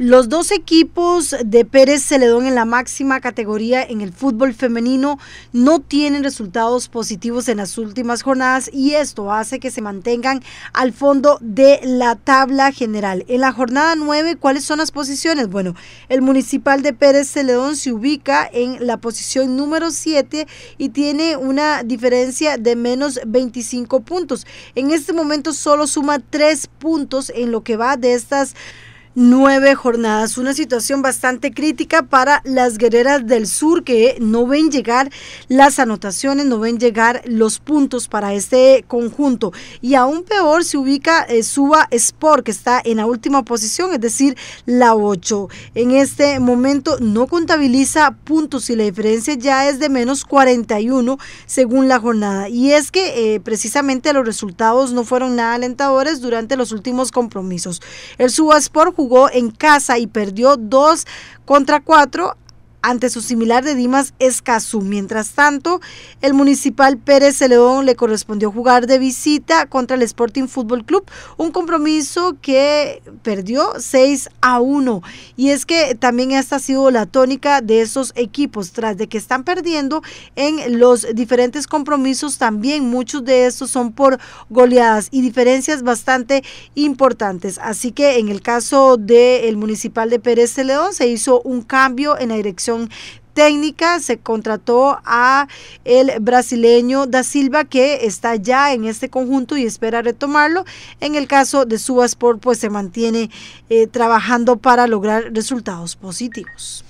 Los dos equipos de Pérez Celedón en la máxima categoría en el fútbol femenino no tienen resultados positivos en las últimas jornadas y esto hace que se mantengan al fondo de la tabla general. En la jornada 9, ¿cuáles son las posiciones? Bueno, el municipal de Pérez Celedón se ubica en la posición número 7 y tiene una diferencia de menos 25 puntos. En este momento solo suma 3 puntos en lo que va de estas nueve jornadas. Una situación bastante crítica para las guerreras del sur que no ven llegar las anotaciones, no ven llegar los puntos para este conjunto. Y aún peor se ubica el eh, Suba Sport que está en la última posición, es decir, la 8. En este momento no contabiliza puntos y la diferencia ya es de menos 41 según la jornada. Y es que eh, precisamente los resultados no fueron nada alentadores durante los últimos compromisos. El Suba Sport jugó en casa y perdió 2 contra 4 ante su similar de Dimas Escazú. Mientras tanto, el municipal Pérez León le correspondió jugar de visita contra el Sporting Fútbol Club, un compromiso que perdió 6 a 1. Y es que también esta ha sido la tónica de esos equipos, tras de que están perdiendo en los diferentes compromisos, también muchos de estos son por goleadas y diferencias bastante importantes. Así que en el caso del municipal de Pérez León se hizo un cambio en la dirección técnica se contrató a el brasileño da Silva que está ya en este conjunto y espera retomarlo. En el caso de Subasport pues se mantiene eh, trabajando para lograr resultados positivos.